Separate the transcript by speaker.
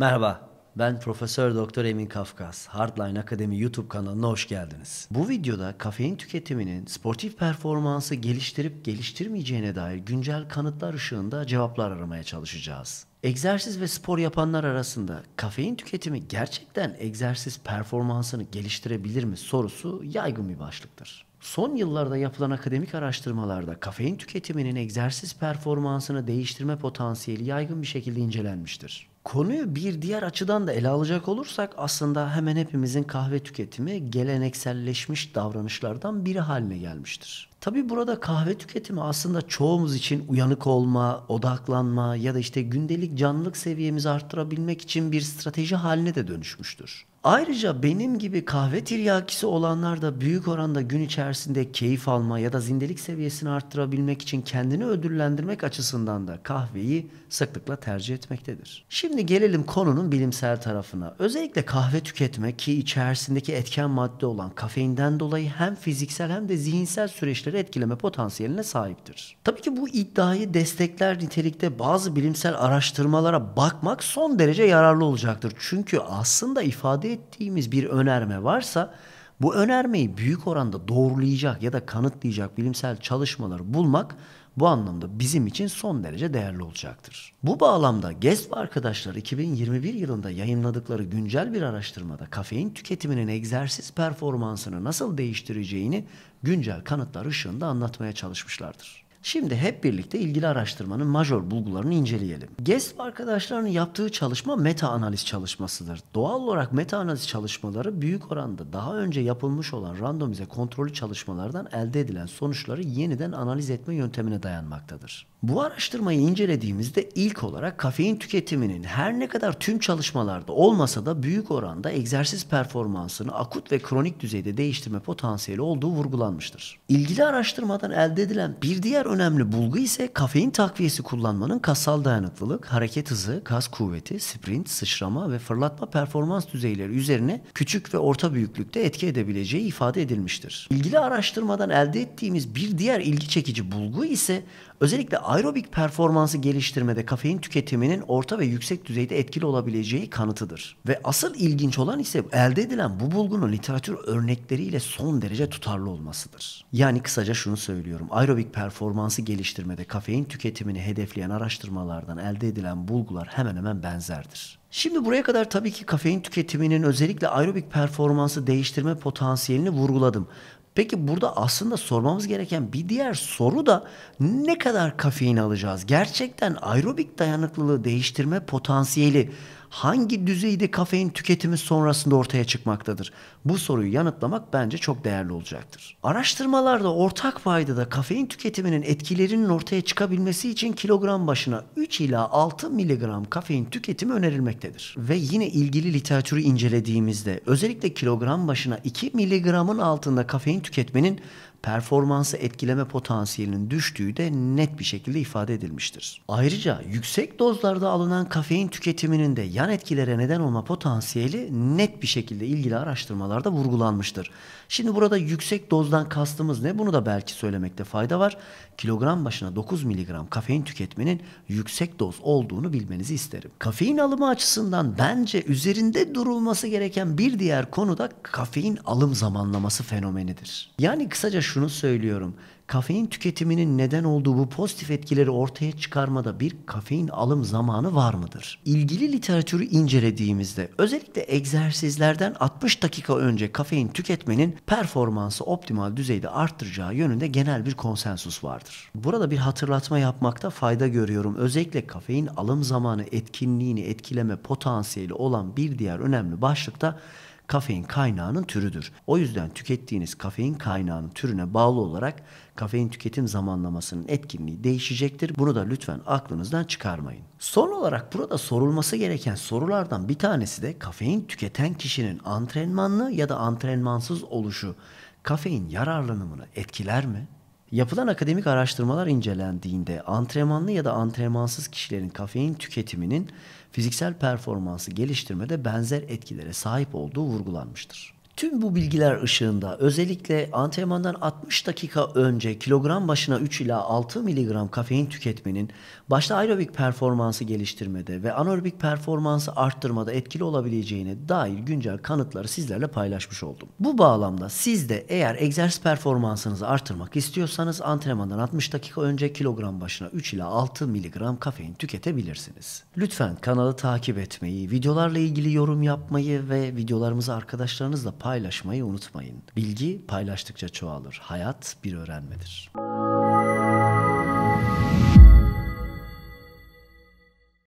Speaker 1: Merhaba, ben Profesör Doktor Emin Kafkas. Hardline Akademi YouTube kanalına hoş geldiniz. Bu videoda kafein tüketiminin sportif performansı geliştirip geliştirmeyeceğine dair güncel kanıtlar ışığında cevaplar aramaya çalışacağız. Egzersiz ve spor yapanlar arasında kafein tüketimi gerçekten egzersiz performansını geliştirebilir mi sorusu yaygın bir başlıktır. Son yıllarda yapılan akademik araştırmalarda kafein tüketiminin egzersiz performansını değiştirme potansiyeli yaygın bir şekilde incelenmiştir. Konuyu bir diğer açıdan da ele alacak olursak aslında hemen hepimizin kahve tüketimi gelenekselleşmiş davranışlardan biri haline gelmiştir. Tabi burada kahve tüketimi aslında çoğumuz için uyanık olma, odaklanma ya da işte gündelik canlılık seviyemizi arttırabilmek için bir strateji haline de dönüşmüştür. Ayrıca benim gibi kahve tiryakisi olanlar da büyük oranda gün içerisinde keyif alma ya da zindelik seviyesini arttırabilmek için kendini ödüllendirmek açısından da kahveyi sıklıkla tercih etmektedir. Şimdi Şimdi gelelim konunun bilimsel tarafına. Özellikle kahve tüketme ki içerisindeki etken madde olan kafeinden dolayı hem fiziksel hem de zihinsel süreçleri etkileme potansiyeline sahiptir. Tabii ki bu iddiayı destekler nitelikte bazı bilimsel araştırmalara bakmak son derece yararlı olacaktır. Çünkü aslında ifade ettiğimiz bir önerme varsa bu önermeyi büyük oranda doğrulayacak ya da kanıtlayacak bilimsel çalışmaları bulmak bu anlamda bizim için son derece değerli olacaktır. Bu bağlamda ve arkadaşlar 2021 yılında yayınladıkları güncel bir araştırmada kafein tüketiminin egzersiz performansını nasıl değiştireceğini güncel kanıtlar ışığında anlatmaya çalışmışlardır. Şimdi hep birlikte ilgili araştırmanın major bulgularını inceleyelim. Guest arkadaşlarının yaptığı çalışma meta analiz çalışmasıdır. Doğal olarak meta analiz çalışmaları büyük oranda daha önce yapılmış olan randomize kontrollü çalışmalardan elde edilen sonuçları yeniden analiz etme yöntemine dayanmaktadır. Bu araştırmayı incelediğimizde ilk olarak kafein tüketiminin her ne kadar tüm çalışmalarda olmasa da büyük oranda egzersiz performansını akut ve kronik düzeyde değiştirme potansiyeli olduğu vurgulanmıştır. İlgili araştırmadan elde edilen bir diğer önemli önemli bulgu ise kafein takviyesi kullanmanın kasal dayanıklılık, hareket hızı, kas kuvveti, sprint, sıçrama ve fırlatma performans düzeyleri üzerine küçük ve orta büyüklükte etki edebileceği ifade edilmiştir. İlgili araştırmadan elde ettiğimiz bir diğer ilgi çekici bulgu ise özellikle aerobik performansı geliştirmede kafein tüketiminin orta ve yüksek düzeyde etkili olabileceği kanıtıdır. Ve asıl ilginç olan ise elde edilen bu bulgunun literatür örnekleriyle son derece tutarlı olmasıdır. Yani kısaca şunu söylüyorum. Aerobik performans performansı geliştirmede kafein tüketimini hedefleyen araştırmalardan elde edilen bulgular hemen hemen benzerdir. Şimdi buraya kadar tabii ki kafein tüketiminin özellikle aerobik performansı değiştirme potansiyelini vurguladım. Peki burada aslında sormamız gereken bir diğer soru da ne kadar kafein alacağız? Gerçekten aerobik dayanıklılığı değiştirme potansiyeli hangi düzeyde kafein tüketimi sonrasında ortaya çıkmaktadır? Bu soruyu yanıtlamak bence çok değerli olacaktır. Araştırmalarda ortak da kafein tüketiminin etkilerinin ortaya çıkabilmesi için kilogram başına 3 ila 6 miligram kafein tüketimi önerilmektedir. Ve yine ilgili literatürü incelediğimizde özellikle kilogram başına 2 miligramın altında kafein tüketmenin performansı etkileme potansiyelinin düştüğü de net bir şekilde ifade edilmiştir. Ayrıca yüksek dozlarda alınan kafein tüketiminin de yan etkilere neden olma potansiyeli net bir şekilde ilgili araştırmalarda vurgulanmıştır. Şimdi burada yüksek dozdan kastımız ne? Bunu da belki söylemekte fayda var. Kilogram başına 9 miligram kafein tüketmenin yüksek doz olduğunu bilmenizi isterim. Kafein alımı açısından bence üzerinde durulması gereken bir diğer konu da kafein alım zamanlaması fenomenidir. Yani kısaca şunu söylüyorum. Kafein tüketiminin neden olduğu bu pozitif etkileri ortaya çıkarmada bir kafein alım zamanı var mıdır? İlgili literatürü incelediğimizde özellikle egzersizlerden 60 dakika önce kafein tüketmenin performansı optimal düzeyde arttıracağı yönünde genel bir konsensus vardır. Burada bir hatırlatma yapmakta fayda görüyorum. Özellikle kafein alım zamanı etkinliğini etkileme potansiyeli olan bir diğer önemli başlıkta kafein kaynağının türüdür. O yüzden tükettiğiniz kafein kaynağının türüne bağlı olarak kafein tüketim zamanlamasının etkinliği değişecektir. Bunu da lütfen aklınızdan çıkarmayın. Son olarak burada sorulması gereken sorulardan bir tanesi de kafein tüketen kişinin antrenmanlı ya da antrenmansız oluşu kafein yararlanımını etkiler mi? Yapılan akademik araştırmalar incelendiğinde antrenmanlı ya da antrenmansız kişilerin kafein tüketiminin fiziksel performansı geliştirmede benzer etkilere sahip olduğu vurgulanmıştır. Tüm bu bilgiler ışığında özellikle antrenmandan 60 dakika önce kilogram başına 3 ila 6 miligram kafein tüketmenin başta aerobik performansı geliştirmede ve anaerobik performansı arttırmada etkili olabileceğine dair güncel kanıtları sizlerle paylaşmış oldum. Bu bağlamda siz de eğer egzersiz performansınızı arttırmak istiyorsanız antrenmandan 60 dakika önce kilogram başına 3 ila 6 miligram kafein tüketebilirsiniz. Lütfen kanalı takip etmeyi, videolarla ilgili yorum yapmayı ve videolarımızı arkadaşlarınızla paylaşmayı paylaşmayı unutmayın. Bilgi paylaştıkça çoğalır. Hayat bir öğrenmedir. Müzik